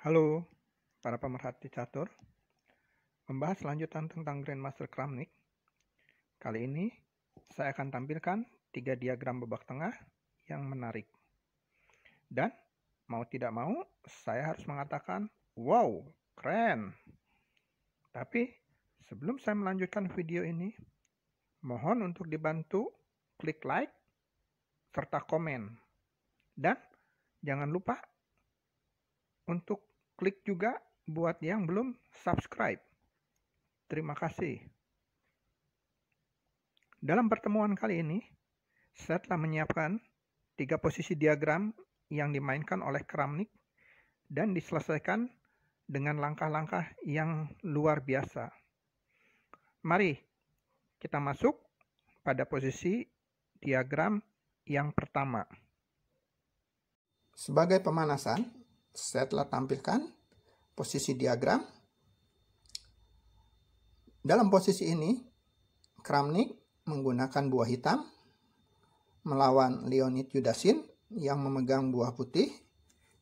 Halo, para pemerhati catur. Membahas lanjutan tentang Grandmaster Kramnik. Kali ini, saya akan tampilkan tiga diagram babak tengah yang menarik. Dan, mau tidak mau, saya harus mengatakan, wow, keren. Tapi, sebelum saya melanjutkan video ini, mohon untuk dibantu klik like, serta komen. Dan jangan lupa untuk Klik juga buat yang belum subscribe. Terima kasih. Dalam pertemuan kali ini, saya telah menyiapkan tiga posisi diagram yang dimainkan oleh Kramnik dan diselesaikan dengan langkah-langkah yang luar biasa. Mari kita masuk pada posisi diagram yang pertama. Sebagai pemanasan, saya telah tampilkan posisi diagram. Dalam posisi ini, Kramnik menggunakan buah hitam melawan Leonid Yudasin yang memegang buah putih.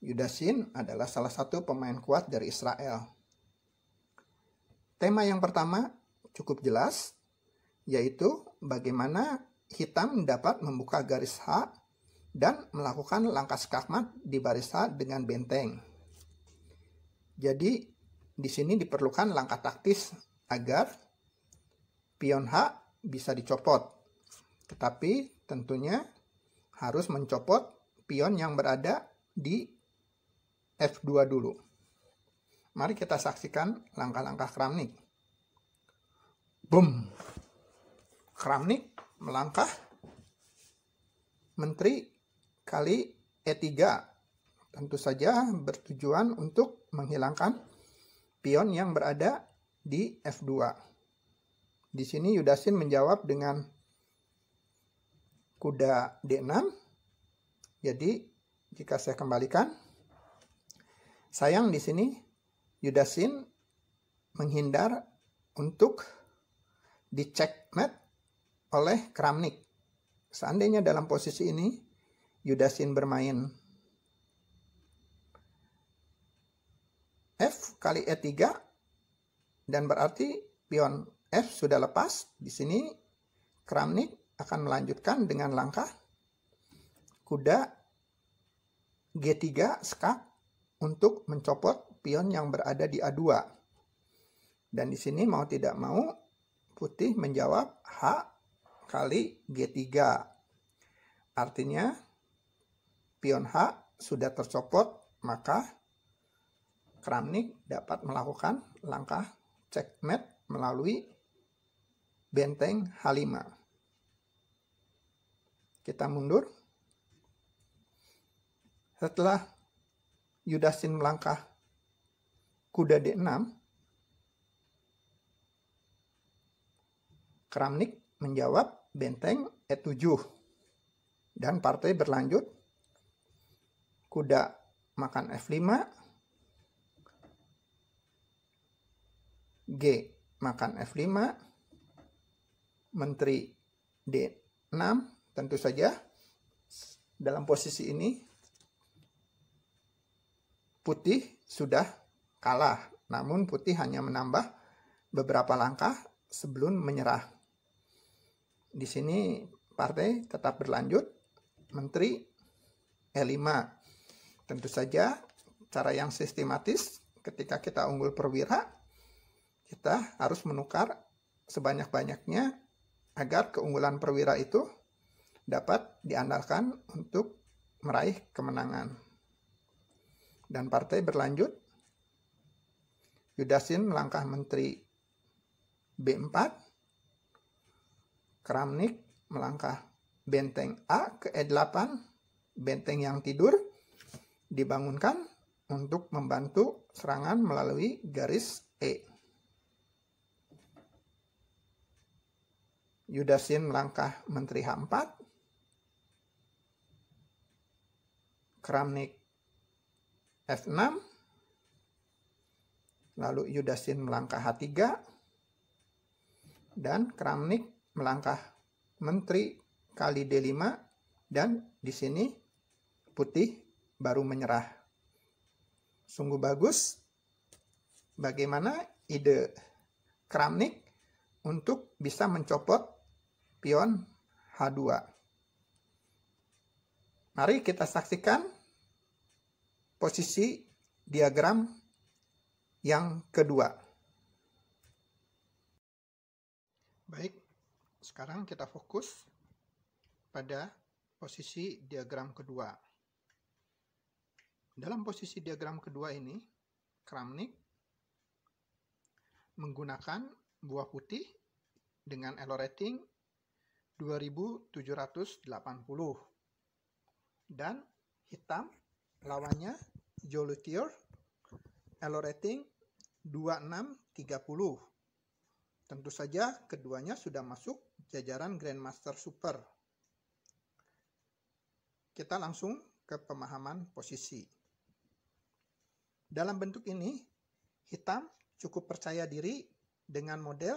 Yudasin adalah salah satu pemain kuat dari Israel. Tema yang pertama cukup jelas, yaitu bagaimana hitam dapat membuka garis H dan melakukan langkah skakmat di barista dengan benteng. Jadi di sini diperlukan langkah taktis agar pion H bisa dicopot. Tetapi tentunya harus mencopot pion yang berada di F2 dulu. Mari kita saksikan langkah-langkah Kramnik. Boom. Kramnik melangkah. Menteri kali E3. Tentu saja bertujuan untuk menghilangkan pion yang berada di F2. Di sini Yudasin menjawab dengan kuda D6. Jadi jika saya kembalikan, sayang di sini Yudasin menghindar untuk dicek dicekmat oleh Kramnik. Seandainya dalam posisi ini Yudasin bermain. F kali E3 dan berarti pion F sudah lepas. Di sini Kramnik akan melanjutkan dengan langkah kuda G3 skak untuk mencopot pion yang berada di A2. Dan di sini mau tidak mau putih menjawab H kali G3. Artinya pion H sudah tercopot, maka Kramnik dapat melakukan langkah checkmate melalui benteng H5. Kita mundur. Setelah Yudasin melangkah kuda D6, Kramnik menjawab benteng E7 dan partai berlanjut kuda makan F5, G makan F5, menteri D6 tentu saja dalam posisi ini putih sudah kalah namun putih hanya menambah beberapa langkah sebelum menyerah. Di sini partai tetap berlanjut menteri E5 Tentu saja cara yang sistematis ketika kita unggul perwira, kita harus menukar sebanyak-banyaknya agar keunggulan perwira itu dapat diandalkan untuk meraih kemenangan. Dan partai berlanjut. Yudasin melangkah menteri B4 Kramnik melangkah benteng A ke E8, benteng yang tidur, dibangunkan untuk membantu serangan melalui garis E. Yudasin melangkah menteri H4. Kramnik F6. Lalu Yudasin melangkah H3. Dan Kramnik melangkah menteri kali D5. Dan di sini putih baru menyerah. Sungguh bagus bagaimana ide Kramnik untuk bisa mencopot pion H2. Mari kita saksikan posisi diagram yang kedua. Baik, sekarang kita fokus pada posisi diagram kedua. Dalam posisi diagram kedua ini, Kramnik menggunakan buah putih dengan elo rating 2780 dan hitam lawannya Jolutier elo rating 2630. Tentu saja keduanya sudah masuk jajaran Grandmaster Super. Kita langsung ke pemahaman posisi. Dalam bentuk ini, hitam cukup percaya diri dengan model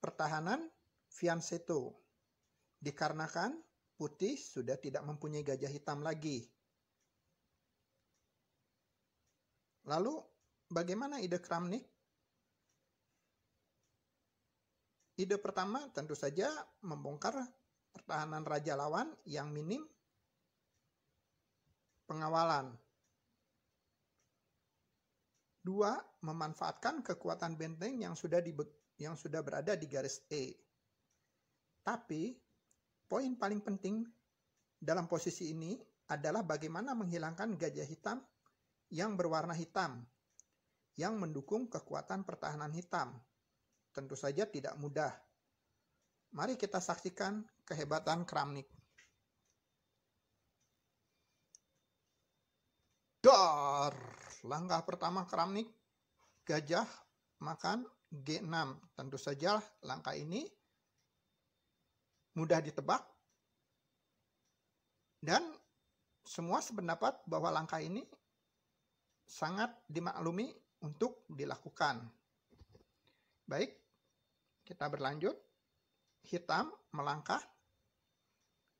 pertahanan fianceto. Dikarenakan putih sudah tidak mempunyai gajah hitam lagi. Lalu, bagaimana ide Kramnik? Ide pertama tentu saja membongkar pertahanan raja lawan yang minim pengawalan Dua, memanfaatkan kekuatan benteng yang sudah di, yang sudah berada di garis E. Tapi, poin paling penting dalam posisi ini adalah bagaimana menghilangkan gajah hitam yang berwarna hitam yang mendukung kekuatan pertahanan hitam. Tentu saja tidak mudah. Mari kita saksikan kehebatan Kramnik. Dar! Langkah pertama keramik, gajah makan G6. Tentu saja langkah ini mudah ditebak. Dan semua sependapat bahwa langkah ini sangat dimaklumi untuk dilakukan. Baik, kita berlanjut. Hitam melangkah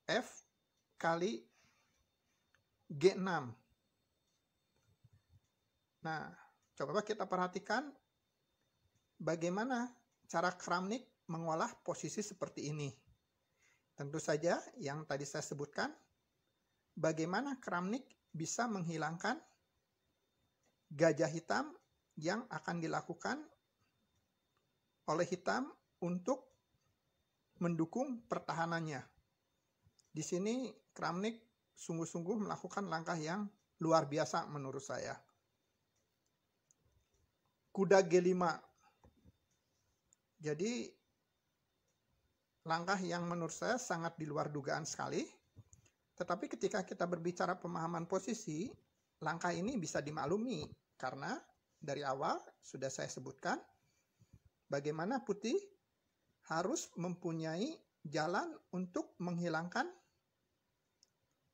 F kali G6 Nah, coba kita perhatikan bagaimana cara Kramnik mengolah posisi seperti ini. Tentu saja yang tadi saya sebutkan, bagaimana Kramnik bisa menghilangkan gajah hitam yang akan dilakukan oleh hitam untuk mendukung pertahanannya. Di sini Kramnik sungguh-sungguh melakukan langkah yang luar biasa menurut saya kuda G5. Jadi langkah yang menurut saya sangat di luar dugaan sekali. Tetapi ketika kita berbicara pemahaman posisi, langkah ini bisa dimaklumi karena dari awal sudah saya sebutkan bagaimana putih harus mempunyai jalan untuk menghilangkan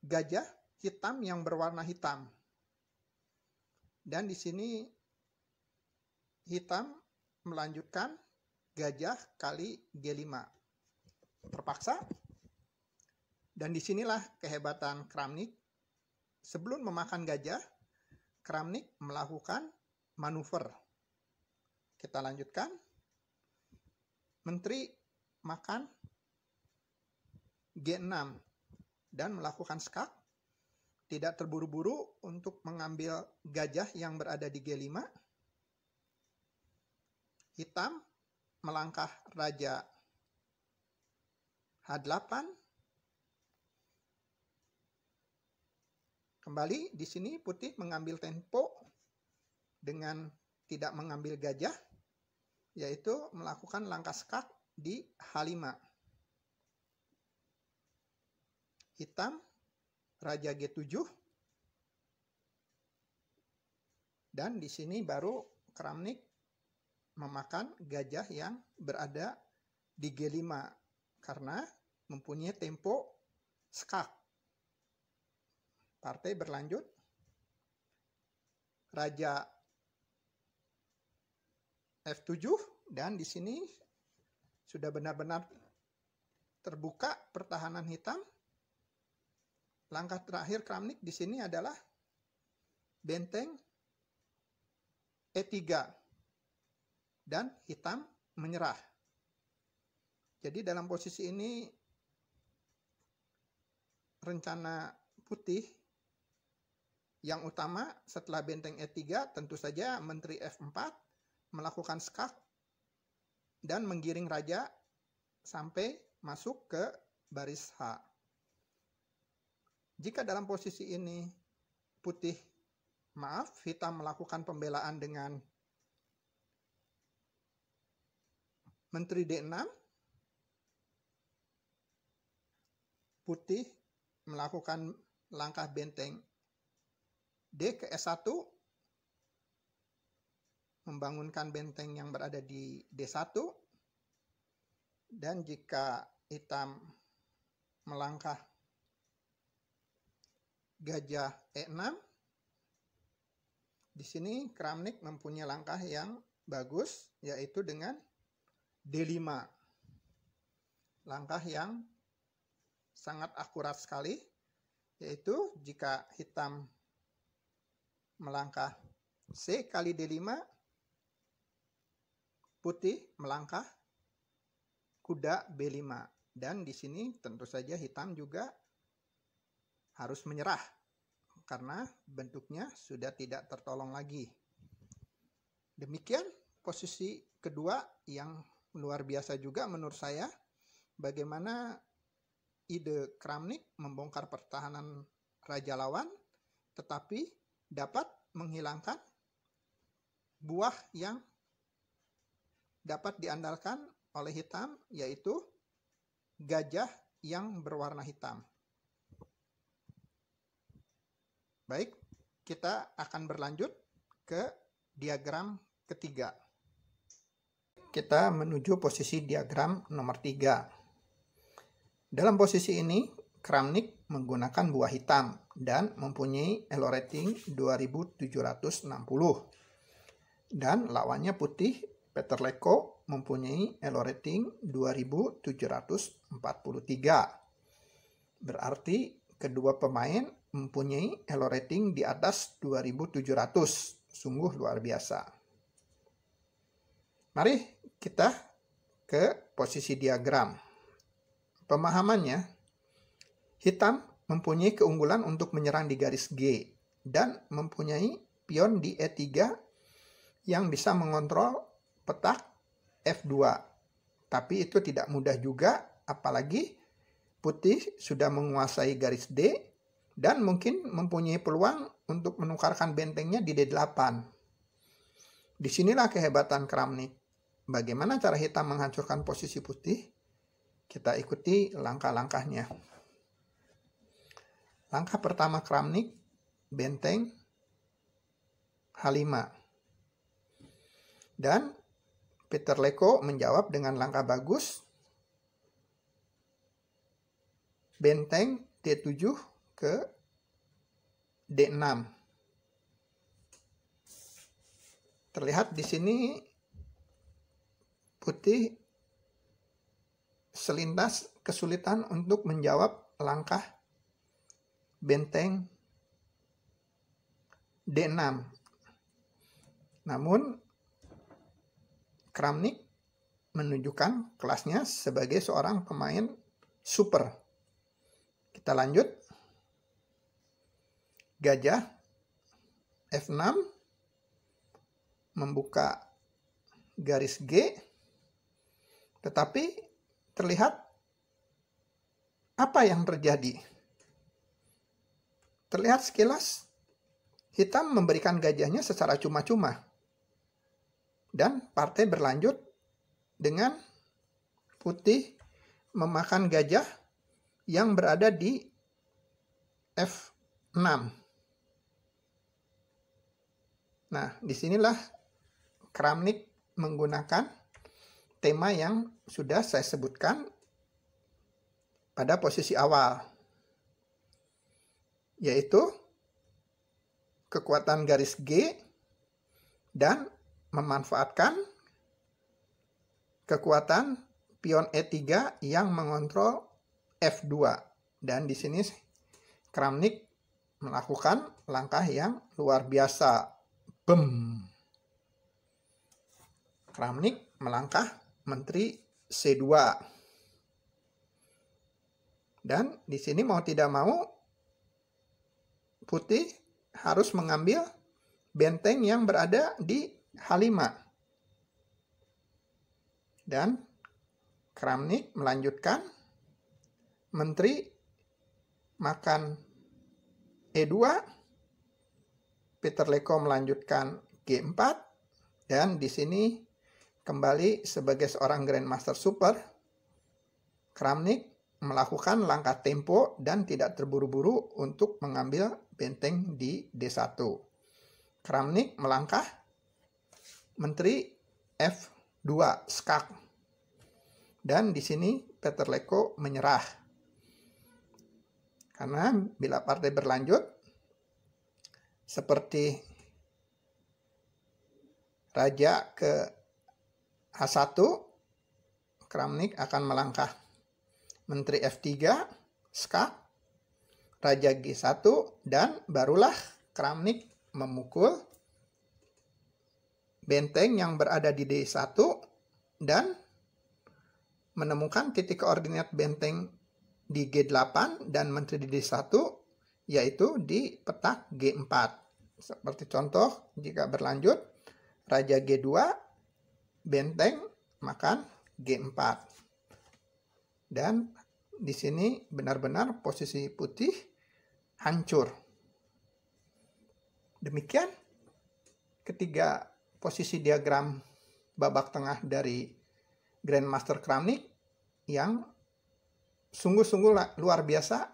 gajah hitam yang berwarna hitam. Dan di sini hitam melanjutkan gajah kali G5. Terpaksa. Dan disinilah kehebatan Kramnik. Sebelum memakan gajah, Kramnik melakukan manuver. Kita lanjutkan. Menteri makan G6 dan melakukan skak. Tidak terburu-buru untuk mengambil gajah yang berada di G5 hitam melangkah raja H8. Kembali di sini putih mengambil tempo dengan tidak mengambil gajah, yaitu melakukan langkah skak di H5. Hitam, Raja G7, dan di sini baru Kramnik memakan gajah yang berada di G5 karena mempunyai tempo skak. Partai berlanjut. Raja F7 dan di sini sudah benar-benar terbuka pertahanan hitam. Langkah terakhir Kramnik di sini adalah benteng E3 dan hitam menyerah. Jadi dalam posisi ini rencana putih yang utama setelah benteng E3 tentu saja menteri F4 melakukan skak dan menggiring raja sampai masuk ke baris H. Jika dalam posisi ini putih maaf hitam melakukan pembelaan dengan Menteri D6 putih melakukan langkah benteng D ke S1 membangunkan benteng yang berada di D1 dan jika hitam melangkah gajah E6 di sini Kramnik mempunyai langkah yang bagus yaitu dengan D5. Langkah yang sangat akurat sekali, yaitu jika hitam melangkah C kali D5, putih melangkah kuda B5. Dan di sini tentu saja hitam juga harus menyerah karena bentuknya sudah tidak tertolong lagi. Demikian posisi kedua yang luar biasa juga menurut saya bagaimana ide Kramnik membongkar pertahanan raja lawan tetapi dapat menghilangkan buah yang dapat diandalkan oleh hitam yaitu gajah yang berwarna hitam. Baik, kita akan berlanjut ke diagram ketiga kita menuju posisi diagram nomor 3. Dalam posisi ini, Kramnik menggunakan buah hitam dan mempunyai elo rating 2760. Dan lawannya putih, Peter Leko mempunyai elo rating 2743. Berarti kedua pemain mempunyai elo rating di atas 2700. Sungguh luar biasa. Mari kita ke posisi diagram. Pemahamannya, hitam mempunyai keunggulan untuk menyerang di garis G dan mempunyai pion di E3 yang bisa mengontrol petak F2. Tapi itu tidak mudah juga, apalagi putih sudah menguasai garis D dan mungkin mempunyai peluang untuk menukarkan bentengnya di D8. Disinilah kehebatan Kramnik Bagaimana cara hitam menghancurkan posisi putih? Kita ikuti langkah-langkahnya. Langkah pertama Kramnik, Benteng, H5. Dan Peter Leko menjawab dengan langkah bagus. Benteng T7 ke D6. Terlihat di sini putih selintas kesulitan untuk menjawab langkah benteng D6. Namun, Kramnik menunjukkan kelasnya sebagai seorang pemain super. Kita lanjut. Gajah F6 membuka garis G tetapi terlihat apa yang terjadi? Terlihat sekilas hitam memberikan gajahnya secara cuma-cuma. Dan partai berlanjut dengan putih memakan gajah yang berada di F6. Nah, disinilah Kramnik menggunakan tema yang sudah saya sebutkan pada posisi awal, yaitu kekuatan garis G dan memanfaatkan kekuatan pion E3 yang mengontrol F2. Dan di sini Kramnik melakukan langkah yang luar biasa. Bem. Kramnik melangkah menteri C2. Dan di sini mau tidak mau putih harus mengambil benteng yang berada di H5. Dan Kramnik melanjutkan menteri makan E2 Peter Leko melanjutkan G4 dan di sini kembali sebagai seorang Grandmaster Super, Kramnik melakukan langkah tempo dan tidak terburu-buru untuk mengambil benteng di D1. Kramnik melangkah menteri F2 skak. Dan di sini Peter Leko menyerah. Karena bila partai berlanjut seperti raja ke H1 Kramnik akan melangkah. Menteri F3 Skak, Raja G1 dan barulah Kramnik memukul benteng yang berada di D1 dan menemukan titik koordinat benteng di G8 dan menteri di D1 yaitu di petak G4. Seperti contoh, jika berlanjut, Raja G2 benteng makan G4. Dan di sini benar-benar posisi putih hancur. Demikian ketiga posisi diagram babak tengah dari Grandmaster Kramnik yang sungguh-sungguh luar biasa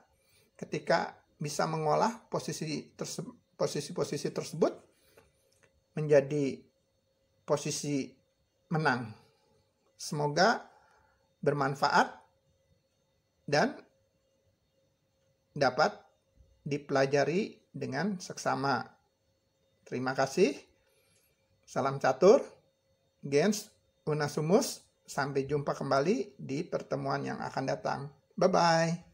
ketika bisa mengolah posisi posisi-posisi tersebut menjadi posisi menang. Semoga bermanfaat dan dapat dipelajari dengan seksama. Terima kasih. Salam catur. Gens Unasumus. Sampai jumpa kembali di pertemuan yang akan datang. Bye-bye.